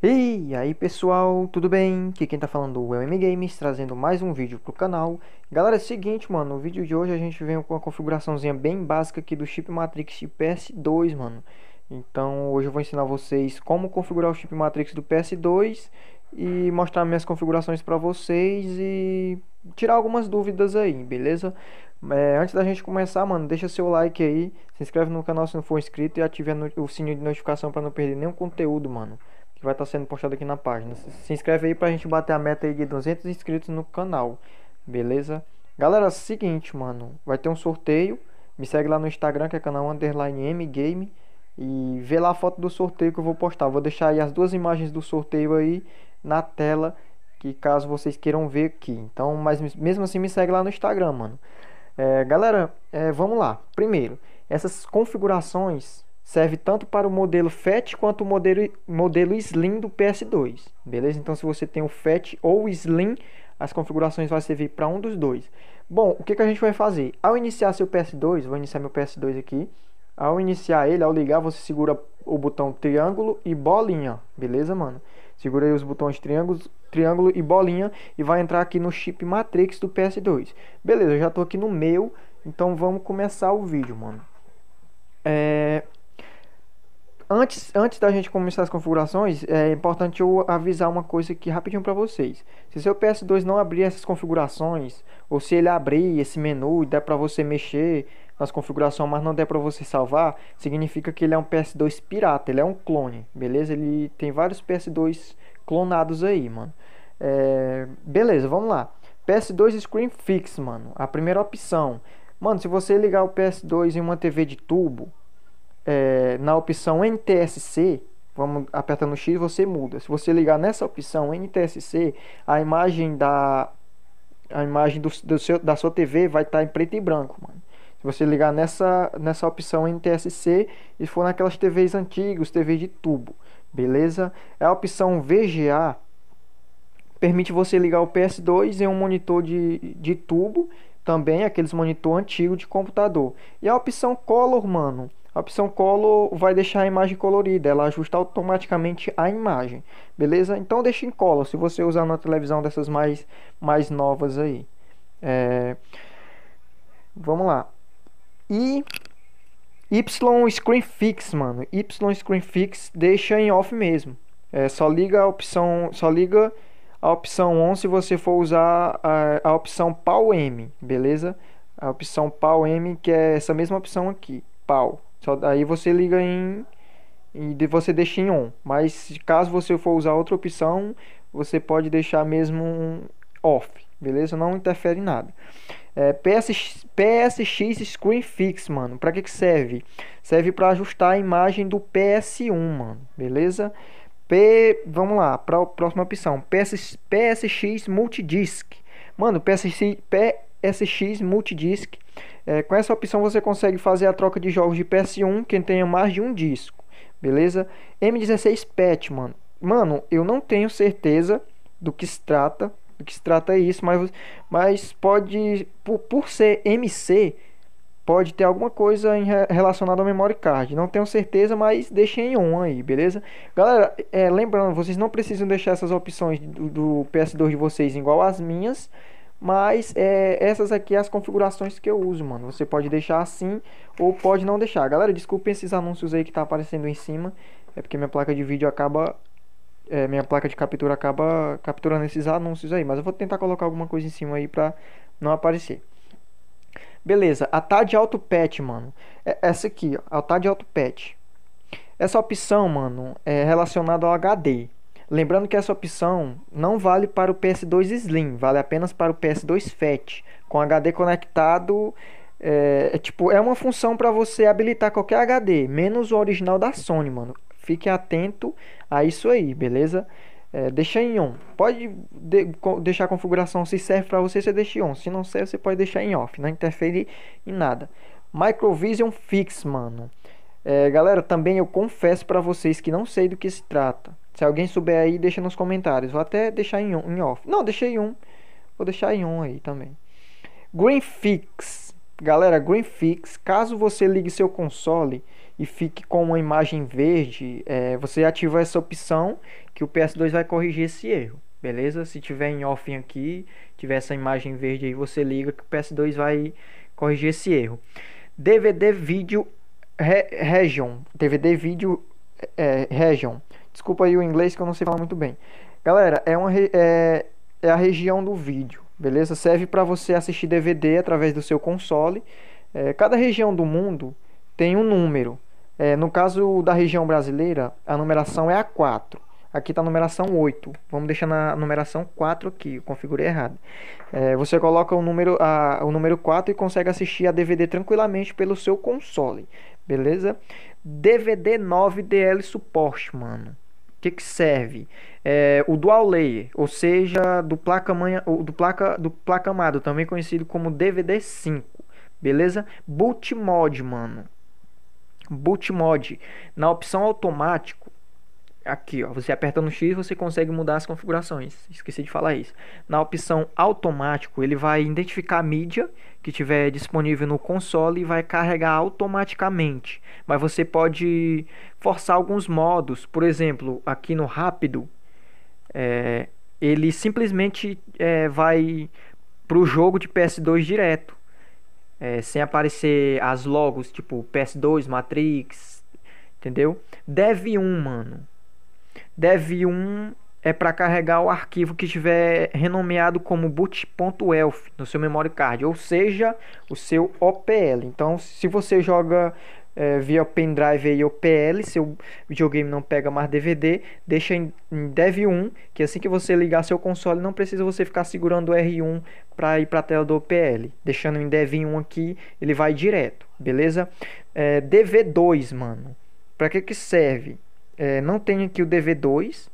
E aí pessoal, tudo bem? Aqui quem tá falando é o M Games, trazendo mais um vídeo pro canal. Galera, é o seguinte, mano, no vídeo de hoje a gente vem com uma configuraçãozinha bem básica aqui do chip Matrix de PS2, mano. Então hoje eu vou ensinar vocês como configurar o chip Matrix do PS2 e mostrar minhas configurações para vocês e tirar algumas dúvidas aí, beleza? É, antes da gente começar, mano, deixa seu like aí, se inscreve no canal se não for inscrito e ative o sininho de notificação para não perder nenhum conteúdo, mano, que vai estar tá sendo postado aqui na página. Se inscreve aí pra gente bater a meta aí de 200 inscritos no canal, beleza? Galera, seguinte, mano, vai ter um sorteio, me segue lá no Instagram que é canal underline mgame e vê lá a foto do sorteio que eu vou postar. Vou deixar aí as duas imagens do sorteio aí na tela que caso vocês queiram ver aqui. Então, mas mesmo assim me segue lá no Instagram, mano. É, galera, é, vamos lá. Primeiro, essas configurações servem tanto para o modelo FAT quanto o modelo, modelo Slim do PS2, beleza? Então, se você tem o FAT ou o Slim, as configurações vão servir para um dos dois. Bom, o que, que a gente vai fazer? Ao iniciar seu PS2, vou iniciar meu PS2 aqui. Ao iniciar ele, ao ligar, você segura o botão triângulo e bolinha, beleza, mano? Segurei os botões triângulo, triângulo e bolinha e vai entrar aqui no chip Matrix do PS2. Beleza, eu já tô aqui no meu, então vamos começar o vídeo, mano. É... Antes, antes da gente começar as configurações, é importante eu avisar uma coisa aqui rapidinho para vocês. Se seu PS2 não abrir essas configurações, ou se ele abrir esse menu e der para você mexer nas configurações, mas não der para você salvar, significa que ele é um PS2 pirata, ele é um clone, beleza? Ele tem vários PS2 clonados aí, mano. É... Beleza, vamos lá. PS2 Screen Fix, mano, a primeira opção. Mano, se você ligar o PS2 em uma TV de tubo, é... na opção NTSC, vamos apertando X, você muda. Se você ligar nessa opção NTSC, a imagem da a imagem do, do seu, da sua TV vai estar tá em preto e branco, mano. Se você ligar nessa, nessa opção NTSC e for naquelas TVs antigas, TVs de tubo, beleza? A opção VGA permite você ligar o PS2 em um monitor de, de tubo, também aqueles monitor antigo de computador. E a opção Color, mano, a opção Color vai deixar a imagem colorida, ela ajusta automaticamente a imagem, beleza? Então deixa em Color, se você usar na televisão dessas mais, mais novas aí. É... Vamos lá. E Y Screen Fix, mano. Y Screen Fix deixa em off mesmo. É, só liga a opção, só liga a opção on se você for usar a, a opção pau M, beleza? A opção pau M que é essa mesma opção aqui, pau. Só aí você liga em e você deixa em on. Mas caso você for usar outra opção, você pode deixar mesmo off, beleza? Não interfere em nada. É, PS, PSX Screen Fix, mano. Pra que, que serve? Serve para ajustar a imagem do PS1, mano. Beleza? P, vamos lá, para a próxima opção. PS, PSX Multidisc. Mano, PSX, PSX Multidisc. É, com essa opção você consegue fazer a troca de jogos de PS1 quem tenha mais de um disco. Beleza? M16 Patch, mano. Mano, eu não tenho certeza do que se trata do que se trata é isso, mas, mas pode, por, por ser MC, pode ter alguma coisa em, relacionada ao memory card. Não tenho certeza, mas deixem on aí, beleza? Galera, é, lembrando, vocês não precisam deixar essas opções do, do PS2 de vocês igual às minhas. Mas é, essas aqui as configurações que eu uso, mano. Você pode deixar assim ou pode não deixar. Galera, desculpem esses anúncios aí que tá aparecendo em cima. É porque minha placa de vídeo acaba é, minha placa de captura acaba capturando esses anúncios aí. Mas eu vou tentar colocar alguma coisa em cima aí pra não aparecer. Beleza, a TAD Auto Pet, mano. É essa aqui, ó, a TAD Auto Pet. Essa opção, mano, é relacionada ao HD. Lembrando que essa opção não vale para o PS2 Slim, vale apenas para o PS2 Fat. Com HD conectado, é, é, tipo, é uma função para você habilitar qualquer HD, menos o original da Sony, mano. Fique atento a isso aí, beleza? É, deixa em on. Pode de, deixar a configuração se serve para você, você deixa em on. Se não serve, você pode deixar em off. Não interfere em nada. Microvision Fix, mano. É, galera, também eu confesso para vocês que não sei do que se trata. Se alguém souber aí, deixa nos comentários. Vou até deixar em, on, em off. Não, deixei um. Vou deixar em on aí também. Green Fix. Galera, GreenFix, caso você ligue seu console e fique com uma imagem verde, é, você ativa essa opção que o PS2 vai corrigir esse erro, beleza? Se tiver em off aqui, tiver essa imagem verde aí, você liga que o PS2 vai corrigir esse erro. DVD Video Re Region, DVD Video é, Region, desculpa aí o inglês que eu não sei falar muito bem. Galera, é, uma, é, é a região do vídeo beleza? Serve para você assistir DVD através do seu console. É, cada região do mundo tem um número. É, no caso da região brasileira, a numeração é a 4. Aqui está a numeração 8. Vamos deixar na numeração 4 aqui, eu configurei errado. É, você coloca o número, a, o número 4 e consegue assistir a DVD tranquilamente pelo seu console, beleza? DVD 9DL suporte, mano que, que serve? É, o dual layer, ou seja, do placa, do placa camada, também conhecido como DVD5, beleza? Boot mode, mano. Boot mode. Na opção automático, aqui, ó, você aperta no X, você consegue mudar as configurações. Esqueci de falar isso. Na opção automático, ele vai identificar a mídia que tiver disponível no console e vai carregar automaticamente. Mas você pode forçar alguns modos. Por exemplo, aqui no rápido, é, ele simplesmente é, vai para o jogo de PS2 direto. É, sem aparecer as logos tipo PS2, Matrix, entendeu? Dev 1, mano. Dev1 é para carregar o arquivo que estiver renomeado como boot.elf no seu memory card, ou seja, o seu OPL. Então, se você joga é, via pendrive e OPL, seu videogame não pega mais DVD, deixa em, em Dev1, que assim que você ligar seu console, não precisa você ficar segurando o R1 para ir para a tela do OPL. Deixando em Dev1 aqui, ele vai direto, beleza? É, DV2, mano. Para que que serve? É, não tem aqui o DV2.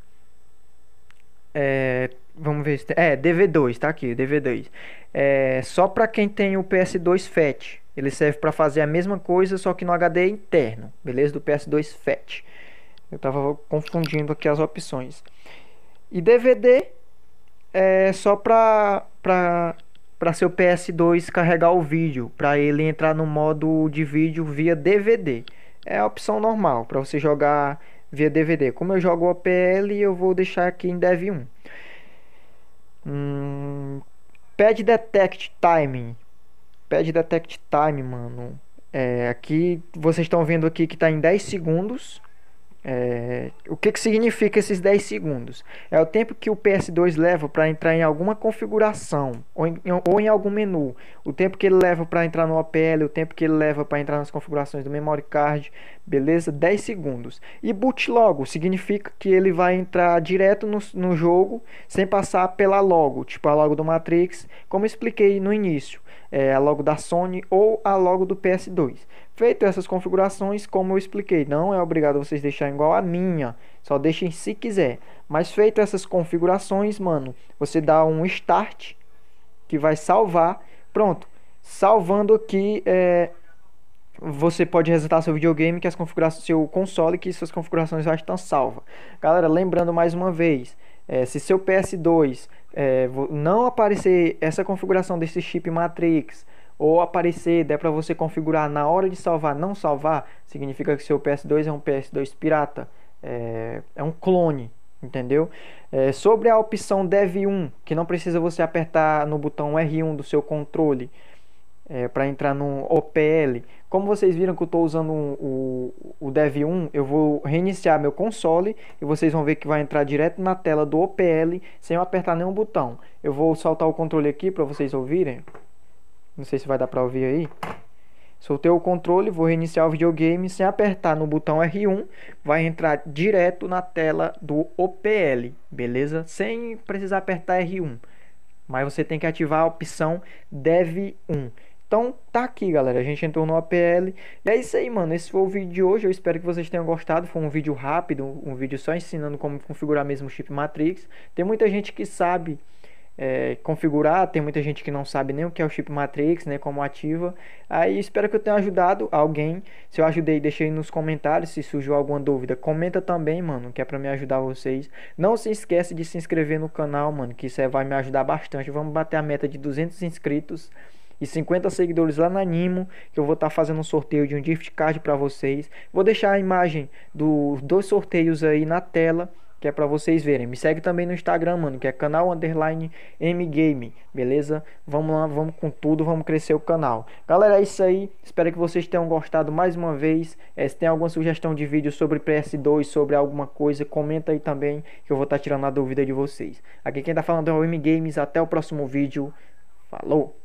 É, vamos ver se tem. É, DV2, tá aqui, DV2. É, só para quem tem o PS2 FAT. Ele serve para fazer a mesma coisa, só que no HD interno, beleza? Do PS2 FAT. Eu tava confundindo aqui as opções. E DVD é só para para seu PS2 carregar o vídeo, para ele entrar no modo de vídeo via DVD. É a opção normal para você jogar via DVD. Como eu jogo OPL, eu vou deixar aqui em Dev 1. Hum, pad Detect Timing. Pad Detect Time, mano. É, aqui vocês estão vendo aqui que está em 10 segundos. É, o que, que significa esses 10 segundos? É o tempo que o PS2 leva para entrar em alguma configuração ou em, ou em, algum menu. O tempo que ele leva para entrar no OPL, o tempo que ele leva para entrar nas configurações do memory card, beleza? 10 segundos. E boot logo significa que ele vai entrar direto no, no jogo sem passar pela logo, tipo a logo do Matrix, como expliquei no início, é, a logo da Sony ou a logo do PS2. Feito essas configurações, como eu expliquei, não é obrigado vocês deixarem igual a minha, só deixem se quiser. Mas feito essas configurações, mano, você dá um start que vai salvar. Pronto, salvando aqui, é, você pode resetar seu videogame, que as configurações, seu console, que suas configurações já estão salvas. Galera, lembrando mais uma vez, é, se seu PS2 é, não aparecer essa configuração desse chip Matrix ou aparecer, der para você configurar na hora de salvar, não salvar, significa que seu PS2 é um PS2 pirata, é, é um clone, entendeu? É, sobre a opção Dev 1, que não precisa você apertar no botão R1 do seu controle é, para entrar no OPL. Como vocês viram que eu estou usando o, o Dev 1, eu vou reiniciar meu console e vocês vão ver que vai entrar direto na tela do OPL sem eu apertar nenhum botão. Eu vou soltar o controle aqui para vocês ouvirem. Não sei se vai dar para ouvir aí. Soltei o controle, vou reiniciar o videogame. Sem apertar no botão R1, vai entrar direto na tela do OPL, beleza? Sem precisar apertar R1. Mas você tem que ativar a opção Dev1. Então tá aqui, galera. A gente entrou no OPL. E é isso aí, mano. Esse foi o vídeo de hoje. Eu espero que vocês tenham gostado. Foi um vídeo rápido, um vídeo só ensinando como configurar mesmo o chip Matrix. Tem muita gente que sabe é, configurar. Tem muita gente que não sabe nem o que é o chip Matrix, né, como ativa. Aí espero que eu tenha ajudado alguém. Se eu ajudei, deixei nos comentários. Se surgiu alguma dúvida, comenta também, mano, que é para me ajudar vocês. Não se esquece de se inscrever no canal, mano, que isso vai me ajudar bastante. Vamos bater a meta de 200 inscritos e 50 seguidores lá na Nimo, que eu vou estar tá fazendo um sorteio de um gift card para vocês. Vou deixar a imagem dos dois sorteios aí na tela que é para vocês verem. Me segue também no Instagram, mano, que é canal underline mgame, beleza? Vamos lá, vamos com tudo, vamos crescer o canal. Galera, é isso aí. Espero que vocês tenham gostado mais uma vez. É, se tem alguma sugestão de vídeo sobre PS2, sobre alguma coisa, comenta aí também que eu vou estar tá tirando a dúvida de vocês. Aqui quem tá falando é o mgames. Até o próximo vídeo. Falou!